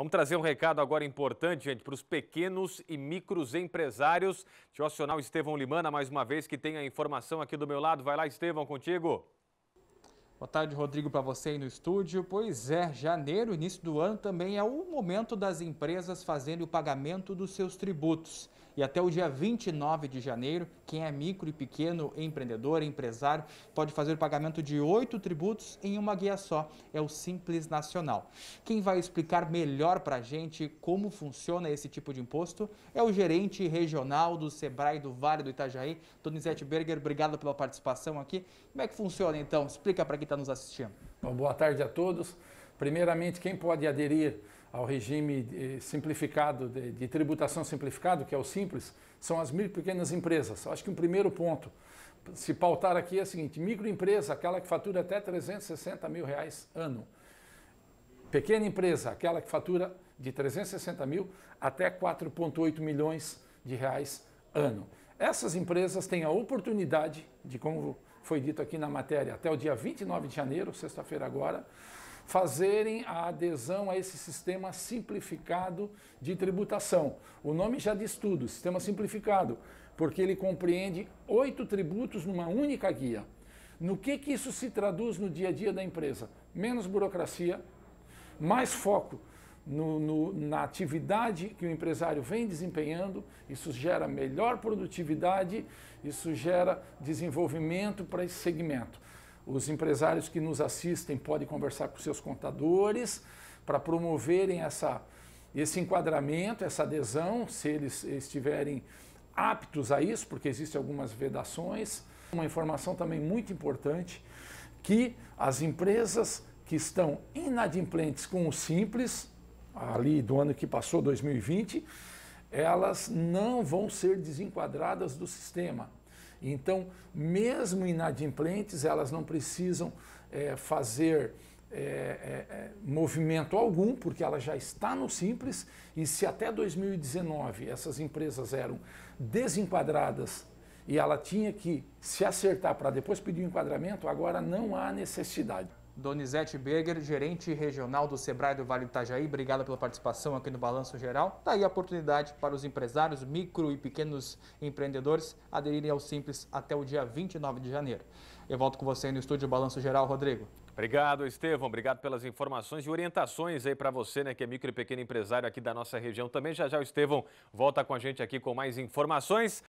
Vamos trazer um recado agora importante, gente, para os pequenos e micros empresários. Deixa eu acionar o Estevão Limana mais uma vez, que tem a informação aqui do meu lado. Vai lá, Estevão, contigo. Boa tarde, Rodrigo, para você aí no estúdio. Pois é, janeiro, início do ano, também é o momento das empresas fazerem o pagamento dos seus tributos. E até o dia 29 de janeiro, quem é micro e pequeno empreendedor, empresário, pode fazer o pagamento de oito tributos em uma guia só. É o Simples Nacional. Quem vai explicar melhor para a gente como funciona esse tipo de imposto é o gerente regional do Sebrae do Vale do Itajaí, Donizete Berger. Obrigado pela participação aqui. Como é que funciona então? Explica para quem tá está nos assistindo. Bom, boa tarde a todos. Primeiramente, quem pode aderir ao regime eh, simplificado, de, de tributação simplificado, que é o Simples, são as micro e pequenas empresas. Eu acho que um primeiro ponto se pautar aqui é o seguinte, microempresa, aquela que fatura até 360 mil reais ano. Pequena empresa, aquela que fatura de 360 mil até 4,8 milhões de reais ano. Essas empresas têm a oportunidade de, como foi dito aqui na matéria, até o dia 29 de janeiro, sexta-feira agora, fazerem a adesão a esse sistema simplificado de tributação. O nome já diz tudo, sistema simplificado, porque ele compreende oito tributos numa única guia. No que, que isso se traduz no dia a dia da empresa? Menos burocracia, mais foco no, no, na atividade que o empresário vem desempenhando, isso gera melhor produtividade, isso gera desenvolvimento para esse segmento. Os empresários que nos assistem podem conversar com seus contadores para promoverem essa, esse enquadramento, essa adesão, se eles estiverem aptos a isso, porque existem algumas vedações. Uma informação também muito importante que as empresas que estão inadimplentes com o simples ali do ano que passou, 2020, elas não vão ser desenquadradas do sistema. Então, mesmo inadimplentes, elas não precisam é, fazer é, é, é movimento algum, porque ela já está no Simples. E se até 2019 essas empresas eram desenquadradas e ela tinha que se acertar para depois pedir o um enquadramento, agora não há necessidade. Donizete Berger, gerente regional do Sebrae do Vale do Itajaí, obrigado pela participação aqui no Balanço Geral. Está aí a oportunidade para os empresários, micro e pequenos empreendedores aderirem ao Simples até o dia 29 de janeiro. Eu volto com você no estúdio Balanço Geral, Rodrigo. Obrigado, Estevam. Obrigado pelas informações e orientações aí para você, né, que é micro e pequeno empresário aqui da nossa região também. Já já o Estevam volta com a gente aqui com mais informações.